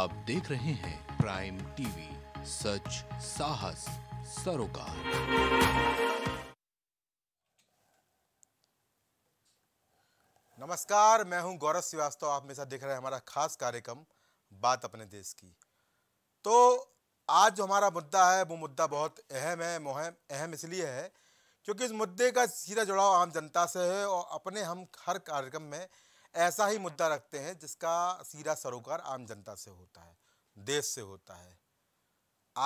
आप देख रहे हैं प्राइम टीवी सच साहस सरोकार नमस्कार मैं हूं गौरव श्रीवास्तव आप मेरे साथ देख रहे हैं हमारा खास कार्यक्रम बात अपने देश की तो आज जो हमारा मुद्दा है वो मुद्दा बहुत अहम है मुहम अहम इसलिए है क्योंकि इस मुद्दे का सीधा जुड़ाव आम जनता से है और अपने हम हर कार्यक्रम में ऐसा ही मुद्दा रखते हैं जिसका सीधा सरोकार आम जनता से होता है देश से होता है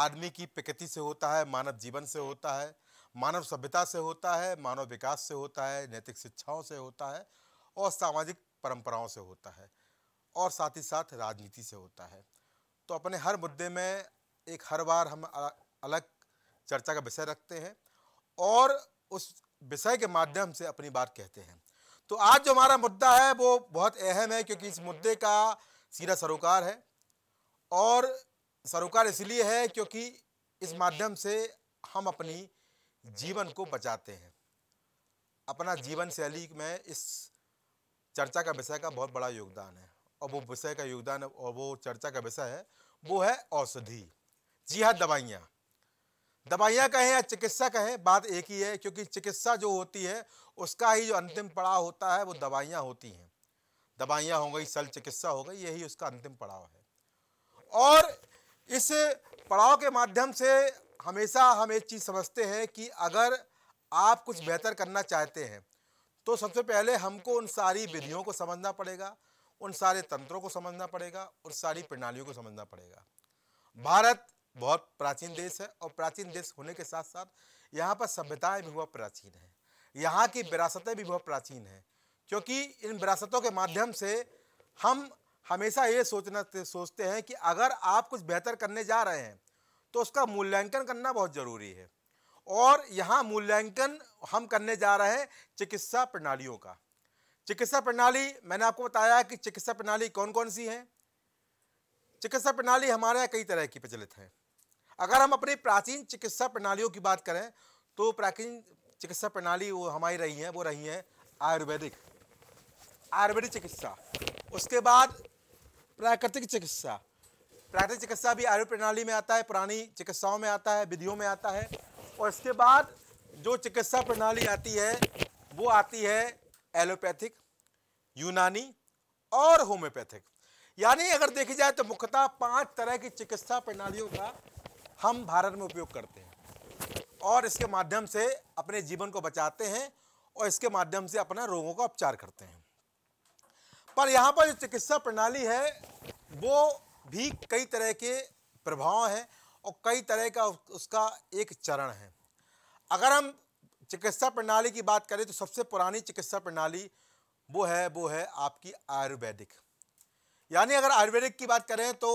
आदमी की प्रकृति से होता है मानव जीवन से होता है मानव सभ्यता से होता है मानव विकास से होता है नैतिक शिक्षाओं से होता है और सामाजिक परंपराओं से होता है और साथ ही साथ राजनीति से होता है तो अपने हर मुद्दे में एक हर बार हम अलग चर्चा का विषय रखते हैं और उस विषय के माध्यम से अपनी बात कहते हैं तो आज जो हमारा मुद्दा है वो बहुत अहम है क्योंकि इस मुद्दे का सीधा सरोकार है और सरोकार इसलिए है क्योंकि इस माध्यम से हम अपनी जीवन को बचाते हैं अपना जीवन शैली में इस चर्चा का विषय का बहुत बड़ा योगदान है और वो विषय का योगदान और वो चर्चा का विषय है वो है औषधि जी हाँ दवाइयाँ दवाइयाँ कहें या चिकित्सा कहें बात एक ही है क्योंकि चिकित्सा जो होती है उसका ही जो अंतिम पड़ाव होता है वो दवाइयाँ होती हैं दवाइयाँ हो गई सल चिकित्सा हो गई यही उसका अंतिम पड़ाव है और इस पड़ाव के माध्यम से हमेशा हम एक चीज़ समझते हैं कि अगर आप कुछ बेहतर करना चाहते हैं तो सबसे पहले हमको उन सारी विधियों को समझना पड़ेगा उन सारे तंत्रों को समझना पड़ेगा उन सारी प्रणालियों को समझना पड़ेगा भारत बहुत प्राचीन देश है और प्राचीन देश होने के साथ साथ यहाँ पर सभ्यताएं भी हुआ प्राचीन है यहाँ की विरासतें भी बहुत प्राचीन हैं क्योंकि इन विरासतों के माध्यम से हम हमेशा ये सोचना सोचते हैं कि अगर आप कुछ बेहतर करने जा रहे हैं तो उसका मूल्यांकन करना बहुत ज़रूरी है और यहाँ मूल्यांकन हम करने जा रहे हैं चिकित्सा प्रणालियों का चिकित्सा प्रणाली मैंने आपको बताया कि चिकित्सा प्रणाली कौन कौन सी है चिकित्सा प्रणाली हमारे यहाँ कई तरह की प्रचलित हैं अगर हम अपनी प्राचीन चिकित्सा प्रणालियों की बात करें तो प्राचीन चिकित्सा प्रणाली वो हमारी रही है वो रही है आयुर्वेदिक आयुर्वेदिक चिकित्सा उसके बाद प्राकृतिक चिकित्सा प्राकृतिक चिकित्सा भी आयुर्वेद प्रणाली में आता है पुरानी चिकित्साओं में आता है विधियों में आता है और इसके बाद जो चिकित्सा प्रणाली आती है वो आती है एलोपैथिक यूनानी और होम्योपैथिक यानी अगर देखी जाए तो मुख्यतः पांच तरह की चिकित्सा प्रणालियों का हम भारत में उपयोग करते हैं और इसके माध्यम से अपने जीवन को बचाते हैं और इसके माध्यम से अपना रोगों का उपचार करते हैं पर यहाँ पर जो चिकित्सा प्रणाली है वो भी कई तरह के प्रभाव हैं और कई तरह का उसका एक चरण है अगर हम चिकित्सा प्रणाली की बात करें तो सबसे पुरानी चिकित्सा प्रणाली वो है वो है आपकी आयुर्वेदिक यानी अगर आयुर्वेदिक की बात करें तो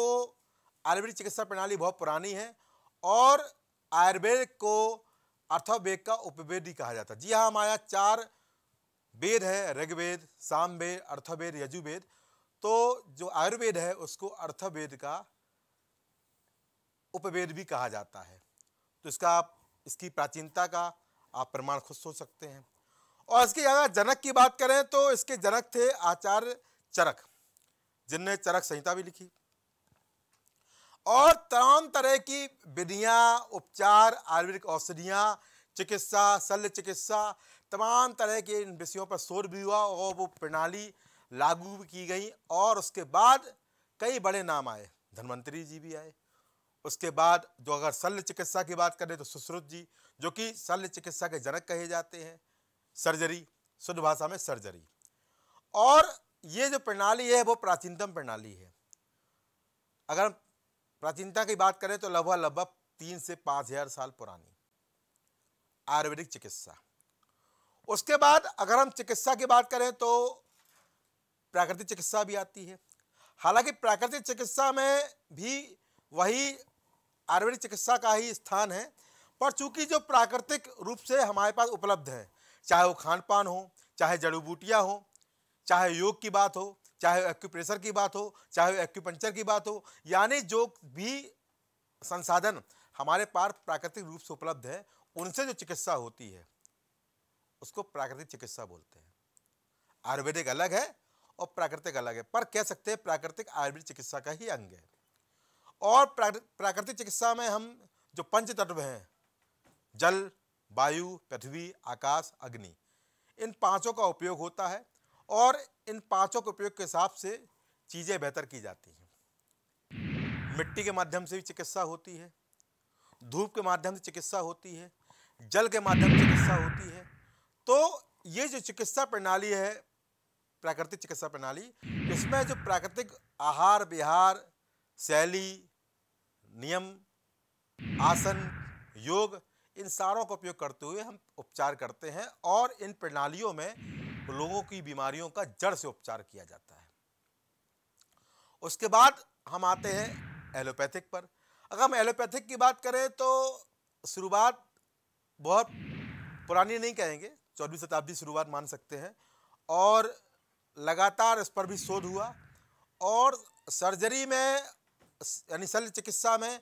आयुर्वेदिक चिकित्सा प्रणाली बहुत पुरानी है और आयुर्वेद को अर्थवेद का उपवेद ही कहा जाता है जी हाँ हमारे चार वेद है ऋग्वेद सामवेद अर्थवेद यजुर्वेद तो जो आयुर्वेद है उसको अर्थवेद का उपवेद भी कहा जाता है तो इसका आप इसकी प्राचीनता का आप प्रमाण खुद सोच सकते हैं और इसके अगर जनक की बात करें तो इसके जनक थे आचार्य चरक जिनने चरक संहिता भी लिखी और तमाम तरह की विधियाँ उपचार आयुर्वेदिक औषधियाँ चिकित्सा शल्य चिकित्सा तमाम तरह के इन विषयों पर शोर भी हुआ और वो प्रणाली लागू भी की गई और उसके बाद कई बड़े नाम आए धन्वंतरी जी भी आए उसके बाद जो अगर शल्य चिकित्सा की बात करें तो सुश्रुत जी जो कि शल्य चिकित्सा के जनक कहे जाते हैं सर्जरी शुद्ध भाषा में सर्जरी और ये जो प्रणाली है वो प्राचीनतम प्रणाली है अगर प्राचीनता की बात करें तो लगभग लगभग तीन से पाँच हजार साल पुरानी आयुर्वेदिक चिकित्सा उसके बाद अगर हम चिकित्सा की बात करें तो प्राकृतिक चिकित्सा भी आती है हालांकि प्राकृतिक चिकित्सा में भी वही आयुर्वेदिक चिकित्सा का ही स्थान है पर चूंकि जो प्राकृतिक रूप से हमारे पास उपलब्ध है चाहे वो खान पान हो चाहे जड़ी बूटियाँ हो चाहे योग की बात हो चाहे वो एक्यूप्रेशर की बात हो चाहे वो एक्यूपंचर की बात हो यानी जो भी संसाधन हमारे पास प्राकृतिक रूप से उपलब्ध है उनसे जो चिकित्सा होती है उसको प्राकृतिक चिकित्सा बोलते हैं आयुर्वेदिक अलग है और प्राकृतिक अलग है पर कह सकते हैं प्राकृतिक आयुर्वेदिक चिकित्सा का ही अंग है और प्राकृतिक चिकित्सा में हम जो पंच तत्व हैं जल वायु पृथ्वी आकाश अग्नि इन पांचों का उपयोग होता है और इन पाँचों के उपयोग के हिसाब से चीज़ें बेहतर की जाती हैं मिट्टी के माध्यम से भी चिकित्सा होती है धूप के माध्यम से चिकित्सा होती है जल के माध्यम से चिकित्सा होती है तो ये जो चिकित्सा प्रणाली है प्राकृतिक चिकित्सा प्रणाली इसमें जो प्राकृतिक आहार विहार शैली नियम आसन योग इन सारों का उपयोग करते हुए हम उपचार करते हैं और इन प्रणालियों में तो लोगों की बीमारियों का जड़ से उपचार किया जाता है उसके बाद हम आते हैं एलोपैथिक पर अगर हम एलोपैथिक की बात करें तो शुरुआत बहुत पुरानी नहीं कहेंगे चौबीस शताब्दी शुरुआत मान सकते हैं और लगातार इस पर भी शोध हुआ और सर्जरी में यानी शल्य चिकित्सा में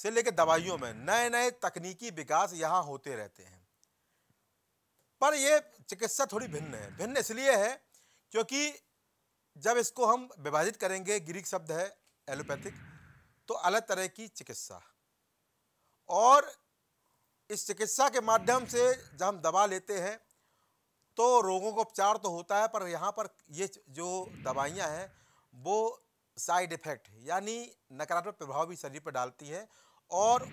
से लेकर दवाइयों में नए नए तकनीकी विकास यहाँ होते रहते हैं पर ये चिकित्सा थोड़ी भिन्न है भिन्न इसलिए है क्योंकि जब इसको हम विभाजित करेंगे ग्रीक शब्द है एलोपैथिक तो अलग तरह की चिकित्सा और इस चिकित्सा के माध्यम से जब हम दवा लेते हैं तो रोगों का उपचार तो होता है पर यहाँ पर ये जो दवाइयाँ हैं वो साइड इफ़ेक्ट यानी नकारात्मक प्रभाव भी शरीर पर डालती है और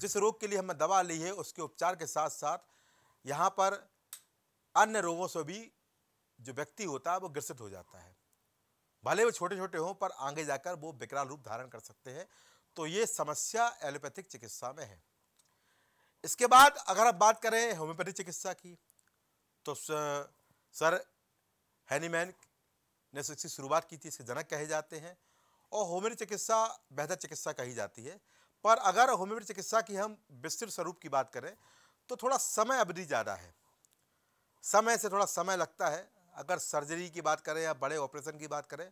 जिस रोग के लिए हमने दवा ली है उसके उपचार के साथ साथ यहाँ पर अन्य रोगों से भी जो व्यक्ति होता है वो ग्रसित हो जाता है भले वो छोटे छोटे हों पर आगे जाकर वो विकराल रूप धारण कर सकते हैं तो ये समस्या एलोपैथिक चिकित्सा में है इसके बाद अगर आप बात करें होम्योपैथिक चिकित्सा की तो सर हैनीमैन ने इसकी शुरुआत की थी इसके जनक कहे जाते हैं और होम्योपैथिक चिकित्सा बेहतर चिकित्सा कही जाती है पर अगर होम्योपैथिक चिकित्सा की हम विस्तृत स्वरूप की बात करें तो थोड़ा समय अवधि ज़्यादा है समय से थोड़ा समय लगता है अगर सर्जरी की बात करें या बड़े ऑपरेशन की बात करें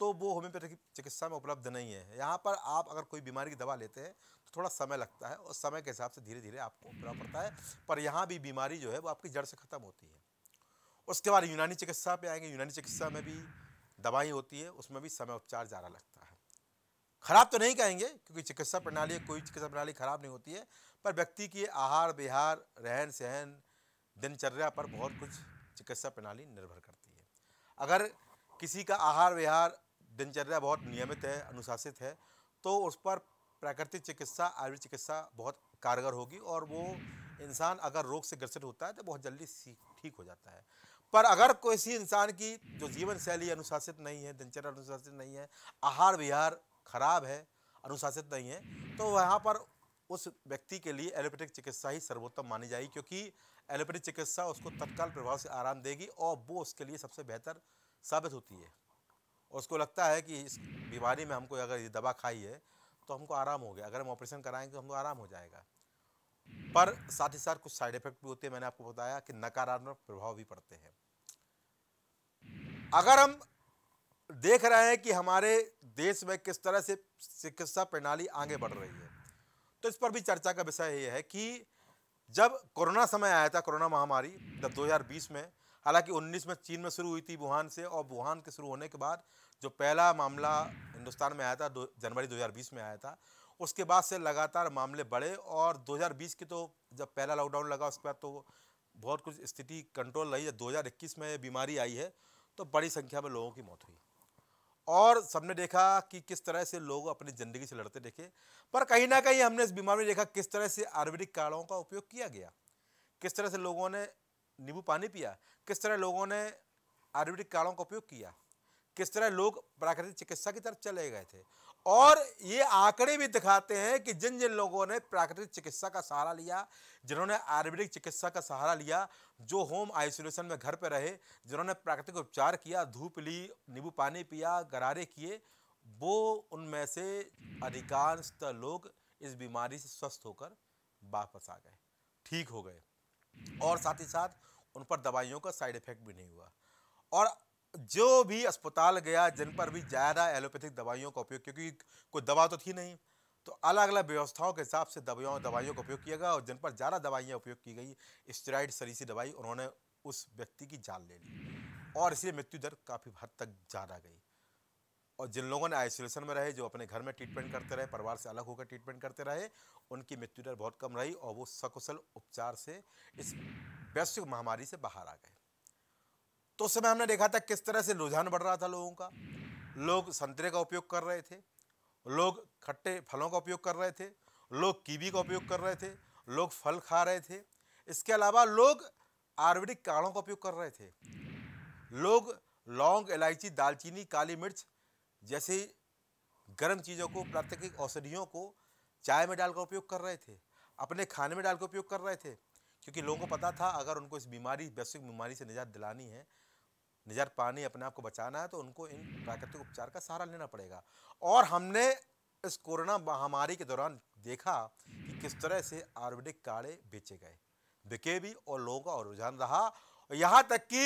तो वो होम्योपैथिक चिकित्सा में उपलब्ध नहीं है यहाँ पर आप अगर कोई बीमारी की दवा लेते हैं तो थोड़ा समय लगता है और समय के हिसाब से धीरे धीरे आपको उपलब्ध पड़ता है पर यहाँ भी बीमारी जो है वो आपकी जड़ से ख़त्म होती है उसके बाद यूनानी चिकित्सा पे आएंगे यूनानी चिकित्सा में भी दवाई होती है उसमें भी समय उपचार ज़्यादा लगता है खराब तो नहीं कहेंगे क्योंकि चिकित्सा प्रणाली कोई चिकित्सा प्रणाली खराब नहीं होती है पर व्यक्ति की आहार विहार रहन सहन दिनचर्या पर बहुत कुछ चिकित्सा प्रणाली निर्भर करती है अगर किसी का आहार विहार दिनचर्या बहुत नियमित है अनुशासित है तो उस पर प्राकृतिक चिकित्सा आयुर्वेद चिकित्सा बहुत कारगर होगी और वो इंसान अगर रोग से ग्रसित होता है तो बहुत जल्दी ठीक हो जाता है पर अगर किसी इंसान की जो जीवन शैली अनुशासित नहीं है दिनचर्या अनुशासित नहीं है आहार विहार खराब है अनुशासित नहीं है तो वहाँ पर उस व्यक्ति के लिए एलोपैथिक चिकित्सा ही सर्वोत्तम मानी जाएगी क्योंकि एलोपैथी चिकित्सा उसको तत्काल प्रभाव से आराम देगी और वो उसके लिए सबसे बेहतर साबित होती है उसको लगता है कि इस बीमारी में हमको अगर ये दवा खाई है तो हमको आराम हो गया अगर हम ऑपरेशन कराएंगे तो हमको आराम हो जाएगा पर साथ ही साथ कुछ साइड इफेक्ट भी होते हैं मैंने आपको बताया कि नकारात्मक प्रभाव भी पड़ते हैं अगर हम देख रहे हैं कि हमारे देश में किस तरह से चिकित्सा प्रणाली आगे बढ़ रही है तो इस पर भी चर्चा का विषय यह है कि जब कोरोना समय आया था कोरोना महामारी जब 2020 में हालांकि 19 में चीन में शुरू हुई थी वुहान से और वुहान के शुरू होने के बाद जो पहला मामला हिंदुस्तान में आया था दो, जनवरी 2020 में आया था उसके बाद से लगातार मामले बढ़े और 2020 के तो जब पहला लॉकडाउन लगा उसके बाद तो बहुत कुछ स्थिति कंट्रोल रही है 2021 में बीमारी आई है तो बड़ी संख्या में लोगों की मौत हुई और सबने देखा कि किस तरह से लोग अपनी ज़िंदगी से लड़ते देखे पर कहीं ना कहीं हमने इस बीमारी में देखा किस तरह से आयुर्वेदिक काढ़ों का उपयोग किया गया किस तरह से लोगों ने नींबू पानी पिया किस तरह लोगों ने आयुर्वेदिक काढ़ों का उपयोग किया किस तरह लोग प्राकृतिक चिकित्सा की तरफ चले गए थे और ये आंकड़े भी दिखाते हैं कि जिन जिन लोगों ने प्राकृतिक चिकित्सा का सहारा लिया जिन्होंने आयुर्वेदिक चिकित्सा का सहारा लिया जो होम आइसोलेशन में घर पर रहे जिन्होंने प्राकृतिक उपचार किया धूप ली नींबू पानी पिया गरारे किए वो उनमें से अधिकांश लोग इस बीमारी से स्वस्थ होकर वापस आ गए ठीक हो गए और साथ ही साथ उन पर दवाइयों का साइड इफेक्ट भी नहीं हुआ और जो भी अस्पताल गया जिन पर भी ज़्यादा एलोपैथिक दवाइयों का उपयोग क्योंकि कोई दवा तो थी नहीं तो अलग अलग व्यवस्थाओं के हिसाब से दवाइयों दवाइयों का उपयोग किया गया और जिन पर ज़्यादा दवाइयाँ उपयोग की गई स्टेराइड सरीसी दवाई उन्होंने उस व्यक्ति की जान ले ली और इसलिए मृत्यु दर काफ़ी हद तक ज़्यादा गई और जिन लोगों ने आइसोलेशन में रहे जो अपने घर में ट्रीटमेंट करते रहे परिवार से अलग होकर ट्रीटमेंट करते रहे उनकी मृत्यु दर बहुत कम रही और वो सकुशल उपचार से इस वैश्विक महामारी से बाहर आ गए तो उस समय हमने देखा था किस तरह से रुझान बढ़ रहा था लोगों का लोग संतरे का उपयोग कर रहे थे लोग खट्टे फलों का उपयोग कर रहे थे लोग कीवी का उपयोग कर रहे थे लोग फल खा रहे थे इसके अलावा लोग आयुर्वेदिक काढ़ों का उपयोग कर रहे थे लोग लौंग इलायची दालचीनी काली मिर्च जैसी गर्म चीज़ों को प्राकृतिक औषधियों को चाय में डालकर उपयोग कर रहे थे अपने खाने में डालकर उपयोग कर रहे थे क्योंकि लोगों को पता था अगर उनको इस बीमारी वैश्विक बीमारी से निजात दिलानी है निजर पानी अपने आप को बचाना है तो उनको इन प्राकृतिक उपचार का सहारा लेना पड़ेगा और हमने इस कोरोना महामारी के दौरान देखा कि किस तरह से आयुर्वेदिक काढ़े बेचे गए बिके भी और लोगों का और रुझान रहा यहाँ तक कि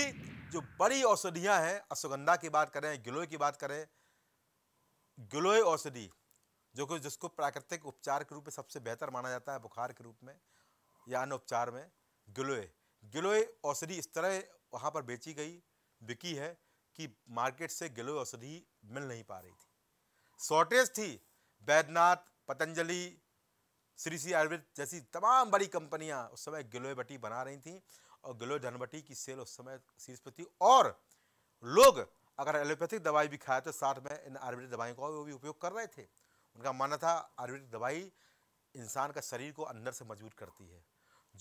जो बड़ी औषधियाँ हैं अश्वगंधा की बात करें गिलोय की बात करें गिलोय औषधि जो कि जिसको प्राकृतिक उपचार के रूप में सबसे बेहतर माना जाता है बुखार के रूप में या अन्य उपचार में गिलोय गिलोय औषधि इस तरह वहाँ पर बेची गई बिकी है कि मार्केट से गिलोय औषधि मिल नहीं पा रही थी शॉर्टेज थी बैद्यनाथ पतंजलि श्री श्री आयुर्वेद जैसी तमाम बड़ी कंपनियां उस समय गिलोय बटी बना रही थी और गिलोय धनबटी की सेल उस समय शीर्ष पर थी और लोग अगर एलोपैथिक दवाई भी खाए तो साथ में इन आयुर्वेदिक दवाइयों का वो भी उपयोग कर रहे थे उनका मानना था आयुर्वेदिक दवाई इंसान का शरीर को अंदर से मजबूत करती है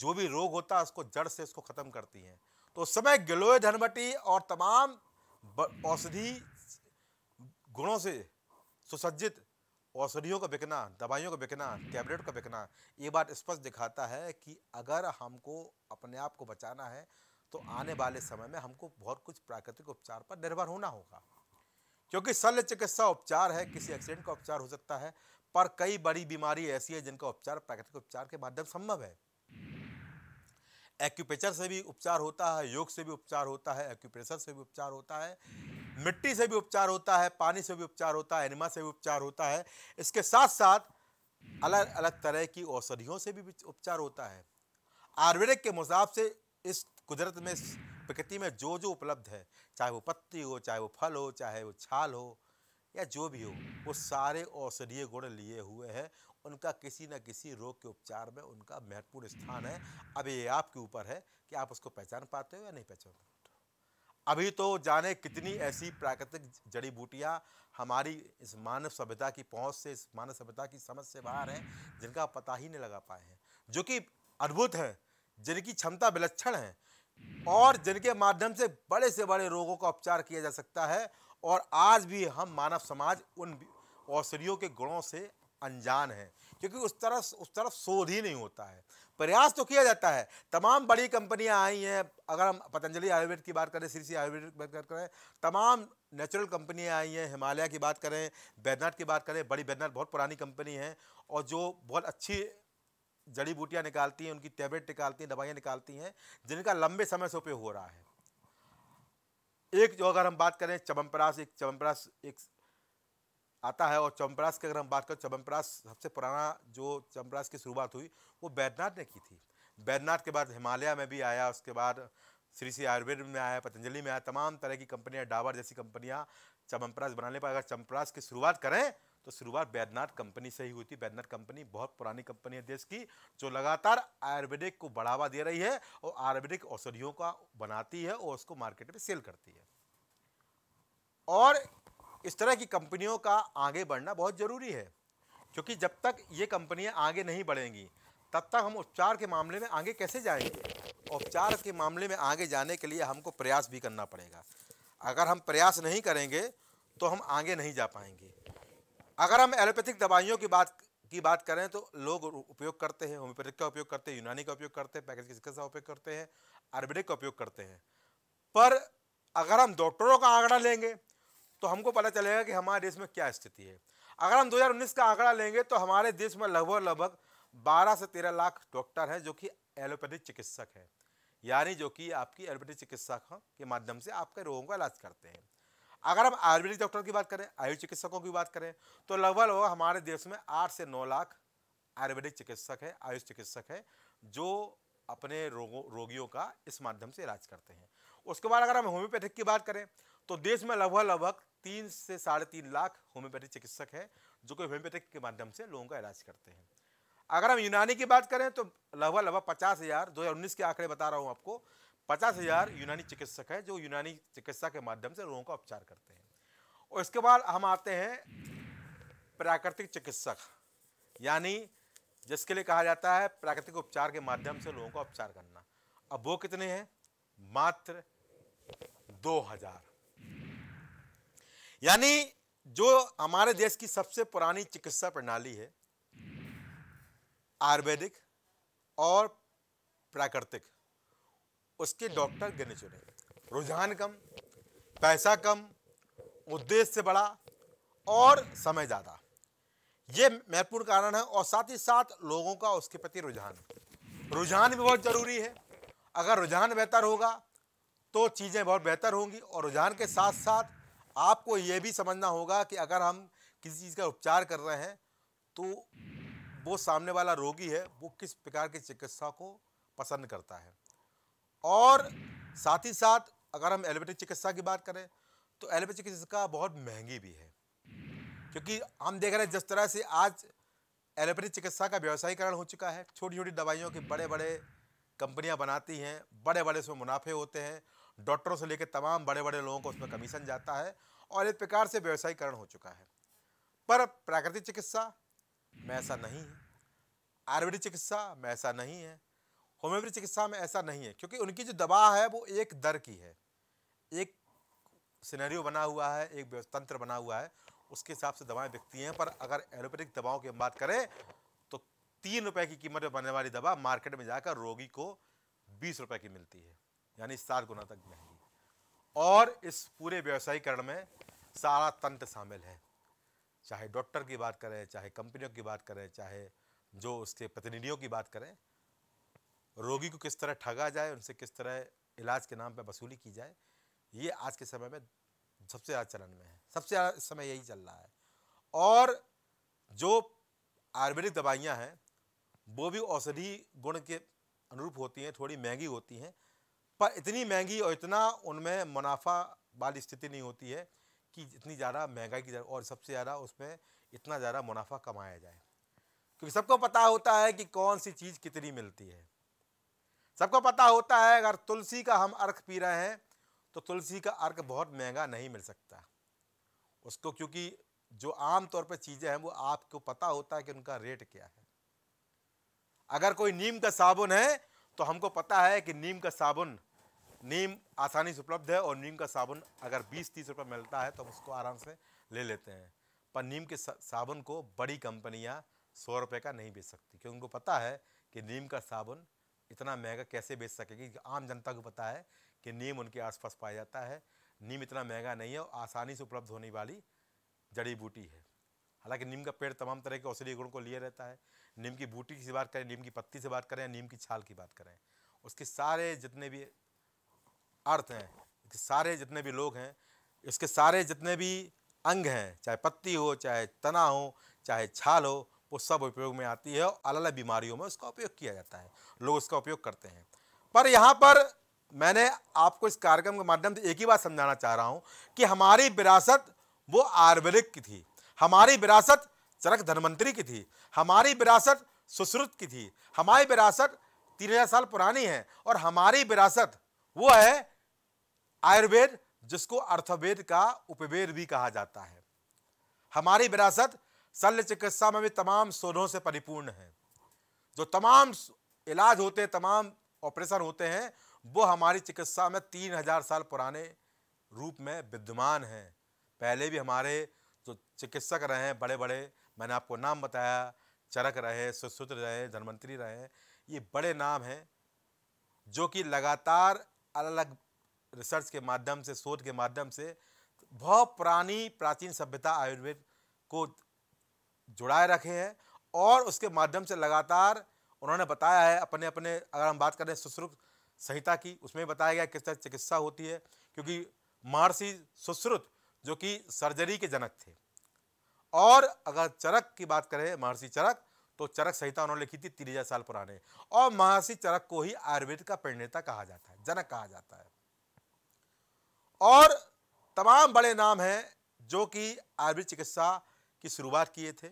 जो भी रोग होता है उसको जड़ से उसको ख़त्म करती हैं तो उस समय गिलोय धनवटी और तमाम औषधि गुणों से सुसज्जित औषधियों का बिकना दवाइयों का बिकना टैबलेट का बिकना ये बात स्पष्ट दिखाता है कि अगर हमको अपने आप को बचाना है तो आने वाले समय में हमको बहुत कुछ प्राकृतिक उपचार पर निर्भर होना होगा क्योंकि शल्य चिकित्सा उपचार है किसी एक्सीडेंट का उपचार हो सकता है पर कई बड़ी बीमारी ऐसी है जिनका उपचार प्राकृतिक उपचार के माध्यम संभव है एक्यूपेचर से भी उपचार होता है योग से भी उपचार होता है एक्यूप्रेशर से भी उपचार होता है मिट्टी से भी उपचार होता है पानी से भी उपचार होता है एनिमा से भी उपचार होता है इसके साथ साथ अलग अलग तरह की औषधियों से भी उपचार होता है आयुर्वेदिक के मुताब से इस कुदरत में प्रकृति में जो जो उपलब्ध है चाहे वो पत्ती हो चाहे वो फल हो चाहे वो छाल हो या जो भी हो वो सारे औषधीय गुण लिए हुए हैं उनका किसी न किसी रोग के उपचार में उनका महत्वपूर्ण स्थान है अब ये आपके ऊपर है कि आप उसको पहचान पाते हो या नहीं पहचान पाते अभी तो जाने कितनी ऐसी प्राकृतिक जड़ी बूटियाँ हमारी इस मानव सभ्यता की पहुँच से इस मानव सभ्यता की समझ से बाहर हैं जिनका पता ही नहीं लगा पाए हैं जो कि अद्भुत हैं जिनकी क्षमता विलक्षण है और जिनके माध्यम से बड़े से बड़े रोगों का उपचार किया जा सकता है और आज भी हम मानव समाज उन औषधियों के गुणों से अनजान हैं क्योंकि उस तरफ उस तरफ शोध ही नहीं होता है प्रयास तो किया जाता है तमाम बड़ी कंपनियां आई हैं अगर हम पतंजलि आयुर्वेद की बात करें श्री श्री आयुर्वेद की बात करें तमाम नेचुरल कंपनियां आई हैं हिमालय की बात करें बैदनाथ की बात करें बड़ी बैदनाथ बहुत पुरानी कंपनी है और जो बहुत अच्छी जड़ी बूटियाँ निकालती हैं उनकी टैबलेट निकालती हैं दवाइयाँ निकालती हैं जिनका लंबे समय से उपयोग हो रहा है एक जो अगर हम बात करें चवमप्रास एक चवमप्रास एक आता है और चम्परास की अगर हम बात करें चम्परास सबसे पुराना जो चंपरास की शुरुआत हुई वो बैद्यनाथ ने की थी बैद्यनाथ के बाद हिमालय में भी आया उसके बाद श्री श्री आयुर्वेद में आया पतंजलि में आया तमाम तरह की कंपनियां डाबर जैसी कंपनियां चमपरास बनाने पर अगर चंपरास की शुरुआत करें तो शुरुआत बैद्यनाथ कंपनी से ही हुई थी बैद्यनाथ कंपनी बहुत पुरानी कंपनी है देश की जो लगातार आयुर्वेदिक को बढ़ावा दे रही है और आयुर्वेदिक औषधियों का बनाती है और उसको मार्केट में सेल करती है और इस तरह की कंपनियों का आगे बढ़ना बहुत ज़रूरी है क्योंकि जब तक ये कंपनियाँ आगे नहीं बढ़ेंगी तब तक हम उपचार के मामले में आगे कैसे जाएंगे उपचार के मामले में आगे जाने के लिए हमको प्रयास भी करना पड़ेगा अगर हम प्रयास नहीं करेंगे तो हम आगे नहीं जा पाएंगे अगर हम एलोपैथिक दवाइयों की बात की बात करें तो लोग उपयोग करते हैं होम्योपैथिक का उपयोग करते हैं यूनानी का उपयोग करते हैं पैकेज चिकित्सा का उपयोग करते हैं आयुर्वेदिक का उपयोग करते हैं पर अगर हम डॉक्टरों का आंकड़ा लेंगे तो हमको पता चलेगा कि हमारे देश में क्या स्थिति है अगर हम 2019 का आंकड़ा लेंगे तो हमारे देश में लगभग लगभग 12 से 13 लाख डॉक्टर हैं जो कि एलोपैथिक चिकित्सक हैं यानी जो कि आपकी एलोपैथिक चिकित्सक के माध्यम से आपके रोगों का इलाज करते हैं अगर हम आयुर्वेदिक डॉक्टर की बात करें आयु चिकित्सकों की बात करें तो लगभग लगभग हमारे देश में आठ से नौ लाख आयुर्वेदिक चिकित्सक है आयुष चिकित्सक है जो अपने रोगों रोगियों का इस माध्यम से इलाज करते हैं उसके बाद अगर हम होम्योपैथिक की बात करें तो देश में लगभग लगभग तीन से साढ़े तीन लाख होम्योपैथिक चिकित्सक हैं जो कि होम्योपैथिक के माध्यम से लोगों का इलाज करते हैं अगर हम यूनानी की बात करें तो लगभग लगभग पचास हज़ार दो हज़ार उन्नीस के आंकड़े बता रहा हूँ आपको पचास हज़ार यूनानी चिकित्सक हैं जो यूनानी चिकित्सा के माध्यम से लोगों का उपचार करते हैं और इसके बाद हम आते हैं प्राकृतिक चिकित्सक यानी जिसके लिए कहा जाता है प्राकृतिक उपचार के माध्यम से लोगों का उपचार करना अब वो कितने हैं मात्र दो हज़ार यानी जो हमारे देश की सबसे पुरानी चिकित्सा प्रणाली है आयुर्वेदिक और प्राकृतिक उसके डॉक्टर गिने चुने रुझान कम पैसा कम उद्देश्य बड़ा और समय ज़्यादा ये महत्वपूर्ण कारण है और साथ ही साथ लोगों का उसके प्रति रुझान रुझान भी बहुत ज़रूरी है अगर रुझान बेहतर होगा तो चीज़ें बहुत बेहतर होंगी और रुझान के साथ साथ आपको ये भी समझना होगा कि अगर हम किसी चीज़ का उपचार कर रहे हैं तो वो सामने वाला रोगी है वो किस प्रकार की चिकित्सा को पसंद करता है और साथ ही साथ अगर हम एलोपैथिक चिकित्सा की बात करें तो एलोपैथिक चिकित्सा बहुत महंगी भी है क्योंकि हम देख रहे हैं जिस तरह से आज एलोपैथिक चिकित्सा का व्यवसायीकरण हो चुका है छोटी छोटी दवाइयों के बड़े बड़े कंपनियां बनाती हैं बड़े बड़े उसमें मुनाफे होते हैं डॉक्टरों से लेकर तमाम बड़े बड़े लोगों को उसमें कमीशन जाता है और एक प्रकार से व्यवसायीकरण हो चुका है पर प्राकृतिक चिकित्सा में ऐसा नहीं है आयुर्वेदिक चिकित्सा में ऐसा नहीं है होम्योपैथिक चिकित्सा में ऐसा नहीं है क्योंकि उनकी जो दवा है वो एक दर की है एक सिनेरियो बना हुआ है एक तंत्र बना हुआ है उसके हिसाब से दवाएं बिकती हैं पर अगर एलोपैथिक दवाओं की हम बात करें तो तीन रुपए की कीमत में बनने वाली दवा मार्केट में जाकर रोगी को बीस रुपए की मिलती है यानी सात गुना तक महंगी और इस पूरे व्यवसायीकरण में सारा तंत्र शामिल है चाहे डॉक्टर की बात करें चाहे कंपनियों की बात करें चाहे जो उसके प्रतिनिधियों की बात करें रोगी को किस तरह ठगा जाए उनसे किस तरह इलाज के नाम पर वसूली की जाए ये आज के समय में सबसे ज़्यादा चलन में है सबसे ज़्यादा इस समय यही चल रहा है और जो आयुर्वेदिक दवाइयाँ हैं वो भी औषधि गुण के अनुरूप होती हैं थोड़ी महंगी होती हैं पर इतनी महंगी और इतना उनमें मुनाफा वाली स्थिति नहीं होती है कि इतनी ज़्यादा महंगाई की और सबसे ज़्यादा उसमें इतना ज़्यादा मुनाफा कमाया जाए क्योंकि सबको पता होता है कि कौन सी चीज़ कितनी मिलती है सबको पता होता है अगर तुलसी का हम अर्क पी रहे हैं तो तुलसी का अर्क बहुत महंगा नहीं मिल सकता उसको क्योंकि जो आम तौर पर चीज़ें हैं वो आपको पता होता है कि उनका रेट क्या है अगर कोई नीम का साबुन है तो हमको पता है कि नीम का साबुन नीम आसानी से उपलब्ध है और नीम का साबुन अगर बीस तीस रुपये मिलता है तो हम उसको आराम से ले लेते हैं पर नीम के साबुन को बड़ी कंपनियाँ सौ रुपये का नहीं बेच सकती क्योंकि उनको पता है कि नीम का साबुन इतना महंगा कैसे बेच सकेगी आम जनता को पता है कि नीम उनके आसपास पाया जाता है नीम इतना महंगा नहीं है और आसानी से उपलब्ध होने वाली जड़ी बूटी है हालांकि नीम का पेड़ तमाम तरह के औषधीय गुण को लिए रहता है नीम की बूटी की बात करें नीम की पत्ती से बात करें नीम की छाल की बात करें उसके सारे जितने भी अर्थ हैं सारे जितने भी लोग हैं इसके सारे जितने भी अंग हैं चाहे पत्ती हो चाहे तना हो चाहे छाल हो वो सब उपयोग में आती है और अलग अलग बीमारियों में उसका उपयोग किया जाता है लोग उसका उपयोग करते हैं पर यहाँ पर मैंने आपको इस कार्यक्रम के माध्यम से एक ही बात समझाना चाह रहा हूँ कि हमारी विरासत वो आयुर्वेदिक की थी हमारी विरासत चरक धनवंतरी की थी हमारी विरासत सुश्रुत की थी हमारी विरासत तीन हजार साल पुरानी है और हमारी विरासत वो है आयुर्वेद जिसको अर्थवेद का उपवेद भी कहा जाता है हमारी विरासत शल्य चिकित्सा में भी तमाम शोधों से परिपूर्ण है जो तमाम इलाज होते हैं तमाम ऑपरेशन होते हैं वो हमारी चिकित्सा में तीन हजार साल पुराने रूप में विद्यमान हैं पहले भी हमारे जो चिकित्सक रहे हैं बड़े बड़े मैंने आपको नाम बताया चरक रहे सुश्रुत रहे धनवंतरी रहे ये बड़े नाम हैं जो कि लगातार अलग रिसर्च के माध्यम से शोध के माध्यम से बहुत पुरानी प्राचीन सभ्यता आयुर्वेद को जुड़ाए रखे हैं और उसके माध्यम से लगातार उन्होंने बताया है अपने अपने अगर हम बात करें सुश्रुत संहिता की उसमें बताया गया किस तरह चिकित्सा होती है क्योंकि महर्षि सुश्रुत जो कि सर्जरी के जनक थे और अगर चरक की बात करें महर्षि चरक तो चरक संहिता उन्होंने लिखी थी तीन हजार साल पुराने और महर्षि चरक को ही आयुर्वेद का परिणेता कहा जाता है जनक कहा जाता है और तमाम बड़े नाम हैं जो कि आयुर्वेद चिकित्सा की शुरुआत किए थे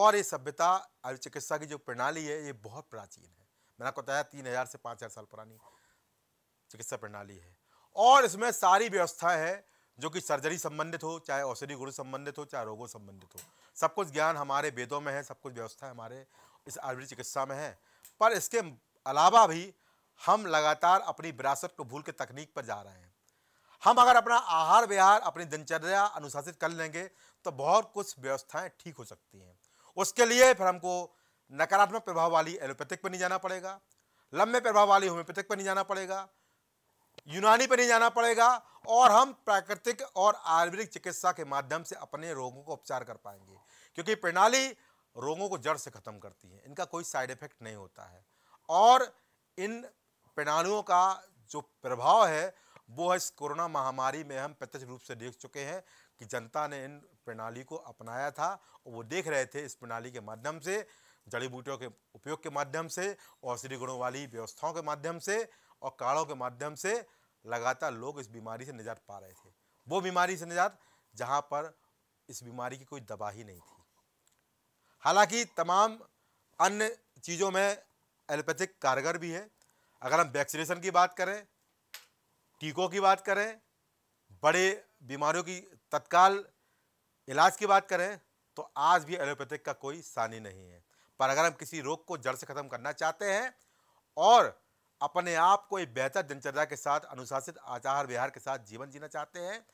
और ये सभ्यता आयुर्वेद चिकित्सा की जो प्रणाली है ये बहुत प्राचीन है मैंने आपको बताया तीन हज़ार से पाँच हज़ार साल पुरानी चिकित्सा प्रणाली है और इसमें सारी व्यवस्था है जो कि सर्जरी संबंधित हो चाहे औषधि गुरु संबंधित हो चाहे रोगों संबंधित हो सब कुछ ज्ञान हमारे वेदों में है सब कुछ व्यवस्था हमारे इस आयुर्वेद चिकित्सा में है पर इसके अलावा भी हम लगातार अपनी विरासत को भूल के तकनीक पर जा रहे हैं हम अगर अपना आहार विहार अपनी दिनचर्या अनुशासित कर लेंगे तो बहुत कुछ व्यवस्थाएं ठीक हो सकती हैं उसके लिए फिर हमको नकारात्मक प्रभाव वाली एलोपैथिक पर नहीं जाना पड़ेगा लंबे प्रभाव वाली होम्योपैथिक पर नहीं जाना पड़ेगा यूनानी पर नहीं जाना पड़ेगा और हम प्राकृतिक और आयुर्वेदिक चिकित्सा के माध्यम से अपने रोगों को उपचार कर पाएंगे क्योंकि प्रणाली रोगों को जड़ से ख़त्म करती है इनका कोई साइड इफेक्ट नहीं होता है और इन प्रणालियों का जो प्रभाव है वो इस कोरोना महामारी में हम प्रत्यक्ष रूप से देख चुके हैं कि जनता ने इन प्रणाली को अपनाया था और वो देख रहे थे इस प्रणाली के माध्यम से जड़ी बूटियों के उपयोग के माध्यम से औषधि गुणों वाली व्यवस्थाओं के माध्यम से और काढ़ों के माध्यम से लगातार लोग इस बीमारी से निजात पा रहे थे वो बीमारी से निजात जहाँ पर इस बीमारी की कोई दवा ही नहीं थी हालांकि तमाम अन्य चीज़ों में एलोपैथिक कारगर भी है अगर हम वैक्सीनेशन की बात करें टीकों की बात करें बड़े बीमारियों की तत्काल इलाज की बात करें तो आज भी एलोपैथिक का कोई सानी नहीं है पर अगर हम किसी रोग को जड़ से ख़त्म करना चाहते हैं और अपने आप को एक बेहतर दिनचर्या के साथ अनुशासित आचार विहार के साथ जीवन जीना चाहते हैं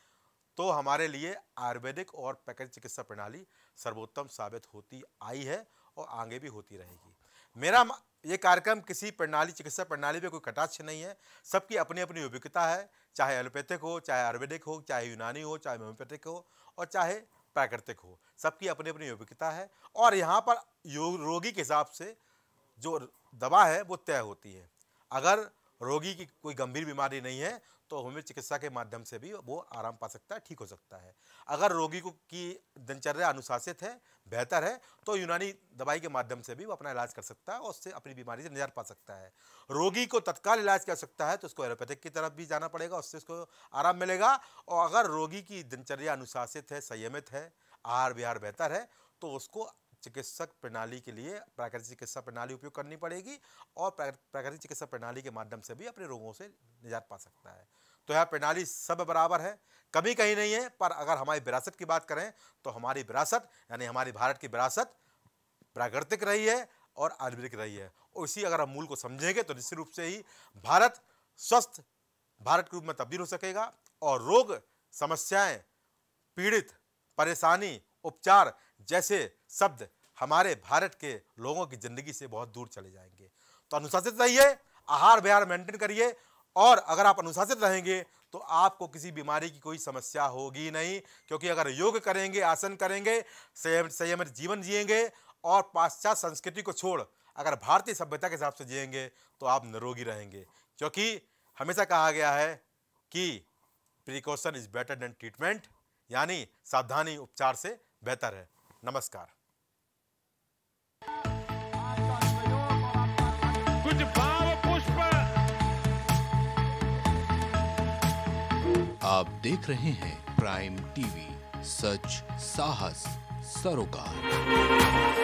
तो हमारे लिए आयुर्वेदिक और पैकेज चिकित्सा प्रणाली सर्वोत्तम साबित होती आई है और आगे भी होती रहेगी मेरा ये कार्यक्रम किसी प्रणाली चिकित्सा प्रणाली पे कोई कटाक्ष नहीं है सबकी अपनी अपनी योग्यता है चाहे एलोपैथिक हो चाहे आयुर्वेदिक हो चाहे यूनानी हो चाहे होम्योपैथिक हो और चाहे प्राकृतिक हो सबकी अपनी अपनी योग्यता है और यहाँ पर रोगी के हिसाब से जो दवा है वो तय होती है अगर रोगी की कोई गंभीर बीमारी नहीं है तो होम्योपैथी चिकित्सा के माध्यम से भी वो आराम पा सकता है ठीक हो सकता है अगर रोगी को की दिनचर्या अनुशासित है बेहतर है तो यूनानी दवाई के माध्यम से भी वो अपना इलाज कर सकता है और उससे अपनी बीमारी से निजात पा सकता है रोगी को तत्काल इलाज कर सकता है तो उसको एलोपैथिक की तरफ भी जाना पड़ेगा उससे उसको आराम मिलेगा और अगर रोगी की दिनचर्या अनुशासित है संयमित है आहार विहार बेहतर है तो उसको चिकित्सक प्रणाली के लिए प्राकृतिक चिकित्सा प्रणाली उपयोग करनी पड़ेगी और प्राकृतिक चिकित्सा प्रणाली के माध्यम से भी अपने रोगों से निजात पा सकता है तो यह प्रणाली सब बराबर है कमी कहीं नहीं है पर अगर हमारी विरासत की बात करें तो हमारी विरासत यानी हमारी भारत की विरासत प्राकृतिक रही है और आयुर्वेदिक रही है और इसी अगर हम मूल को समझेंगे तो निश्चित रूप से ही भारत स्वस्थ भारत के रूप में तब्दील हो सकेगा और रोग समस्याएं पीड़ित परेशानी उपचार जैसे शब्द हमारे भारत के लोगों की ज़िंदगी से बहुत दूर चले जाएंगे तो अनुशासित रहिए आहार विहार मेंटेन करिए और अगर आप अनुशासित रहेंगे तो आपको किसी बीमारी की कोई समस्या होगी नहीं क्योंकि अगर योग करेंगे आसन करेंगे संयम संयमित जीवन जिएंगे और पाश्चात्य संस्कृति को छोड़ अगर भारतीय सभ्यता के हिसाब से जिएंगे तो आप निरोगी रहेंगे क्योंकि हमेशा कहा गया है कि precaution is better than treatment यानी सावधानी उपचार से बेहतर है नमस्कार कुछ भाव पुष्प आप देख रहे हैं प्राइम टीवी सच साहस सरोकार